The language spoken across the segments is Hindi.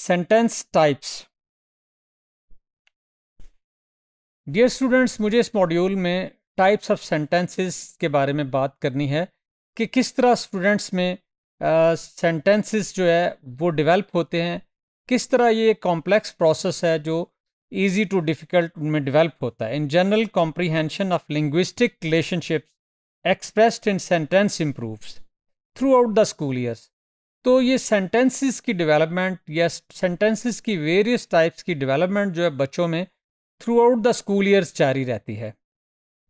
सेंटेंस टाइप्स डियर स्टूडेंट्स मुझे इस मॉड्यूल में टाइप्स ऑफ सेंटेंसेस के बारे में बात करनी है कि किस तरह स्टूडेंट्स में सेंटेंसेस uh, जो है वो डेवलप होते हैं किस तरह ये कॉम्प्लेक्स प्रोसेस है जो ईजी टू डिफ़िकल्ट में डेवलप होता है in general comprehension of linguistic relationship expressed in sentence improves throughout the school years तो ये सेंटेंसेस की डेवलपमेंट या सेंटेंसेस की वेरियस टाइप्स की डेवलपमेंट जो है बच्चों में throughout the school years जारी रहती है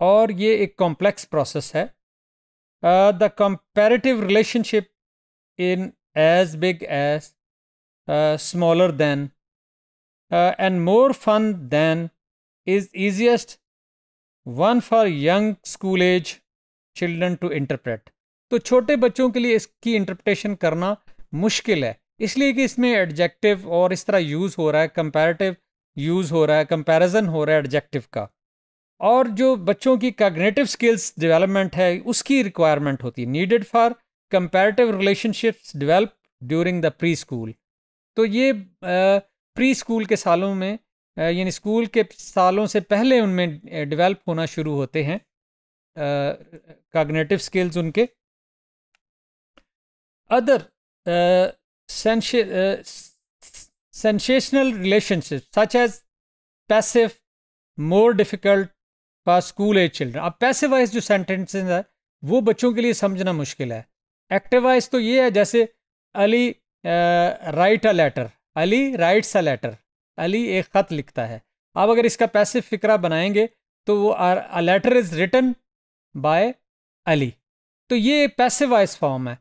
और ये एक कॉम्प्लेक्स प्रोसेस है the comparative relationship in as big as smaller than and more fun than is easiest one for young school age children to interpret तो छोटे बच्चों के लिए इसकी इंटरप्रटेशन करना मुश्किल है इसलिए कि इसमें एडजेक्टिव और इस तरह यूज़ हो रहा है कंपैरेटिव यूज़ हो रहा है कंपैरिजन हो रहा है एडजेक्टिव का और जो बच्चों की कागनेटिव स्किल्स डेवलपमेंट है उसकी रिक्वायरमेंट होती है needed for comparative relationships develop during the preschool तो ये प्री स्कूल के सालों में यानी स्कूल के सालों से पहले उनमें डेवलप होना शुरू होते हैं कागनेटिव स्किल्स उनके other uh, sensa- uh, sensational relationships such as passive more difficult for school age children अब पैसिवाइज जो सेंटेंसेज है वो बच्चों के लिए समझना मुश्किल है एक्टिवाइज तो ये है जैसे Ali write a letter Ali writes a letter Ali एक ख़त लिखता है अब अगर इसका पैसिव फिक्रा बनाएंगे तो वो a letter is written by Ali तो ये पैसिवाइज फॉर्म है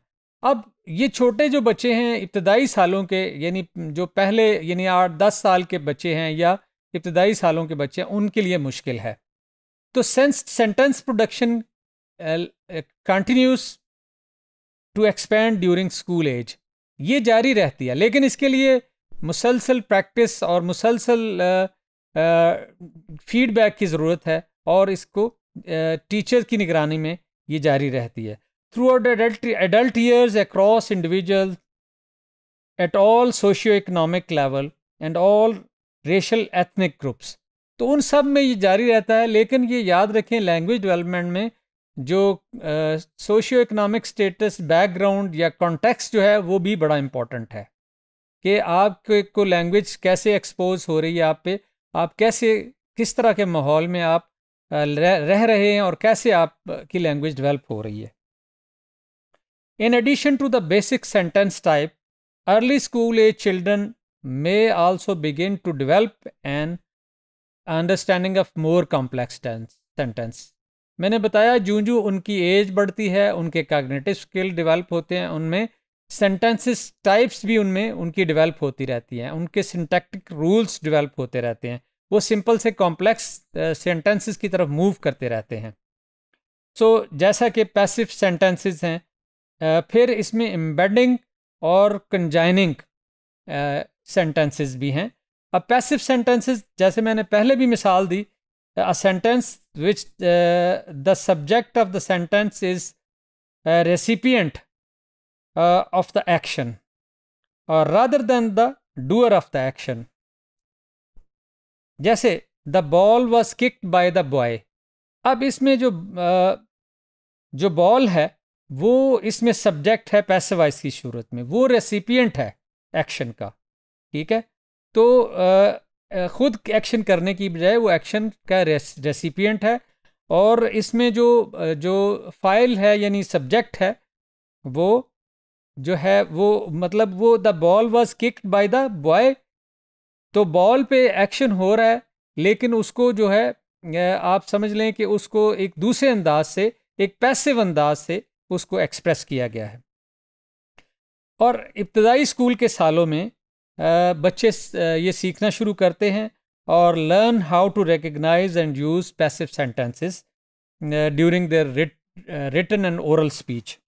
अब ये छोटे जो बच्चे हैं इब्तदाई सालों के यानी जो पहले यानी आठ दस साल के बच्चे हैं या इब्तदाई सालों के बच्चे हैं उनके लिए मुश्किल है तो sense sentence production continues to expand during school age ये जारी रहती है लेकिन इसके लिए मुसलसल प्रैक्टिस और मुसलसल फीडबैक uh, uh, की ज़रूरत है और इसको टीचर uh, की निगरानी में ये जारी रहती है throughout adult, adult years across individuals at all socio-economic level and all racial ethnic groups तो उन सब में ये जारी रहता है लेकिन ये याद रखें लैंग्वेज डेवलपमेंट में जो सोशियो इकोनॉमिक स्टेटस बैकग्राउंड या कॉन्टेक्स जो है वो भी बड़ा इम्पॉर्टेंट है कि आपके को लैंग्वेज कैसे एक्सपोज हो रही है आप पे आप कैसे किस तरह के माहौल में आप रह रहे हैं और कैसे आपकी लैंग्वेज डेवलप हो रही है In addition to the basic sentence type, early school age children may also begin to develop an understanding of more complex sentence. मैंने बताया जूं जूँ उनकी एज बढ़ती है उनके कॉग्नेटिव स्किल डिवेल्प होते हैं उनमें सेंटेंसेस टाइप्स भी उनमें उनकी डिवेल्प होती रहती हैं उनके सिंटैक्टिक रूल्स डिवेल्प होते रहते हैं वो सिंपल से कॉम्प्लेक्स सेंटेंसेस की तरफ मूव करते रहते हैं सो so, जैसा कि पैसिव सेंटेंसेस हैं फिर इसमें एम्बेडिंग और कंजाइनिंग सेंटेंसेस भी हैं अब पैसिव सेंटेंसेस जैसे मैंने पहले भी मिसाल दी a sentence which the subject of the sentence is recipient of the action और rather than the doer of the action जैसे the ball was kicked by the boy अब इसमें जो uh, जो बॉल है वो इसमें सब्जेक्ट है पैसेवाइज की सूरत में वो रेसिपियंट है एक्शन का ठीक है तो आ, खुद एक्शन करने की बजाय वो एक्शन का रेसिपियंट है और इसमें जो जो फाइल है यानी सब्जेक्ट है वो जो है वो मतलब वो the ball was kicked by the boy तो बॉल पे एक्शन हो रहा है लेकिन उसको जो है आप समझ लें कि उसको एक दूसरे अंदाज से एक पैसिव अंदाज से उसको एक्सप्रेस किया गया है और इब्तदाई स्कूल के सालों में बच्चे ये सीखना शुरू करते हैं और learn how to recognise and use passive sentences during their written and oral speech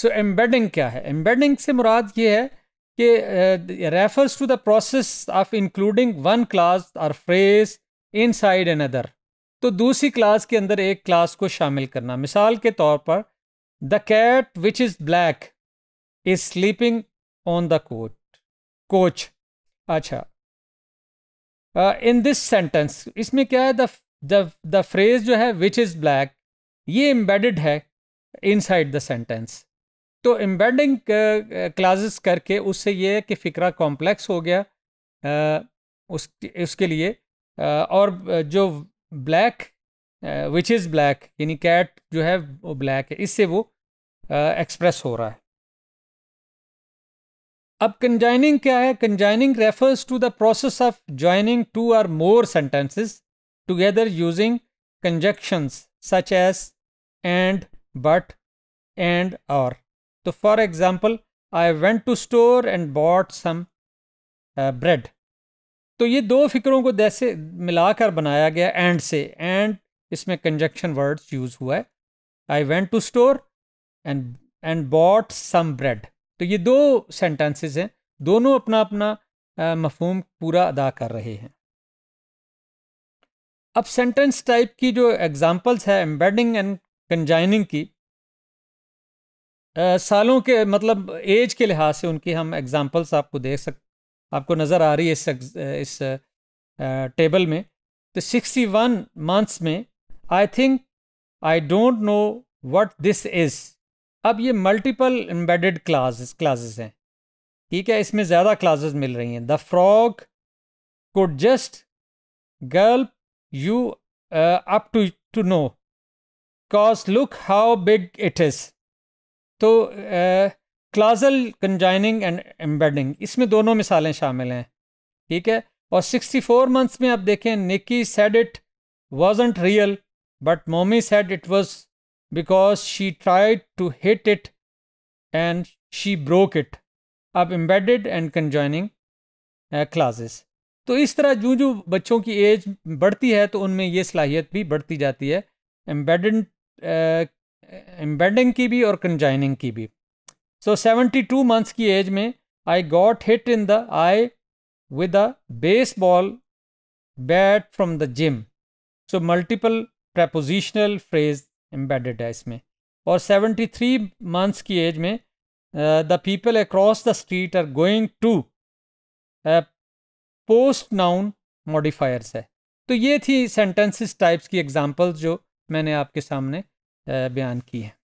so embedding क्या है एम्बेडिंग से मुराद ये है कि refers to the process of including one class और phrase inside another तो दूसरी क्लास के अंदर एक क्लास को शामिल करना मिसाल के तौर पर the cat which is black is sleeping on the coat couch अच्छा इन दिस सेंटेंस इसमें क्या है द फ्रेज जो है विच इज़ ब्लैक ये एम्बेडेड है इनसाइड द सेंटेंस तो एम्बेडिंग क्लासेस करके उससे ये है कि फ़िक्रा कॉम्प्लेक्स हो गया आ, उस उसके लिए आ, और जो ब्लैक विच इज़ ब्लैक यानी कैट जो है वो ब्लैक है इससे वो एक्सप्रेस uh, हो रहा है अब कंजाइनिंग क्या है conjoining refers to the process of joining two or more sentences together using conjunctions such as and but and और तो for example I went to store and bought some bread तो ये दो फिक्रों को जैसे मिलाकर बनाया गया एंड से एंड इसमें कंजक्शन वर्ड्स यूज हुआ है I went to store and and bought some bread तो ये दो सेंटेंसेस हैं दोनों अपना अपना मफहम पूरा अदा कर रहे हैं अब सेंटेंस टाइप की जो एग्जांपल्स है एम्बेडिंग एंड कंजाइनिंग की आ, सालों के मतलब एज के लिहाज से उनकी हम एग्जांपल्स आपको दे सक आपको नज़र आ रही है इस इस टेबल में तो 61 मंथ्स में I think I don't know what this is अब ये मल्टीपल एम्बेडेड क्लासेस क्लासेस हैं ठीक है इसमें ज़्यादा क्लासेस मिल रही हैं the frog could just gulp you up to to no cause look how big it is तो uh, clausal conjoining and embedding इसमें दोनों मिसालें शामिल हैं ठीक है और 64 मंथ्स में आप देखें Nicky said it wasn't real but mommy said it was because she tried to hit it and she broke it अब एम्बेडेड एंड कंजॉइनिंग क्लासेस तो इस तरह जो जो बच्चों की एज बढ़ती है तो उनमें ये सलाहियत भी बढ़ती जाती है एम्बेड एम्बेडिंग uh, की भी और कंजाइनिंग की भी सो सेवेंटी टू मंथ्स की एज में I got hit in the eye with a baseball bat from the gym so multiple prepositional phrase embedded है इसमें और सेवेंटी थ्री मंथ्स की एज में the people across the street are going to post noun modifiers है तो ये थी सेंटेंसेस टाइप्स की एग्जांपल्स जो मैंने आपके सामने uh, बयान की हैं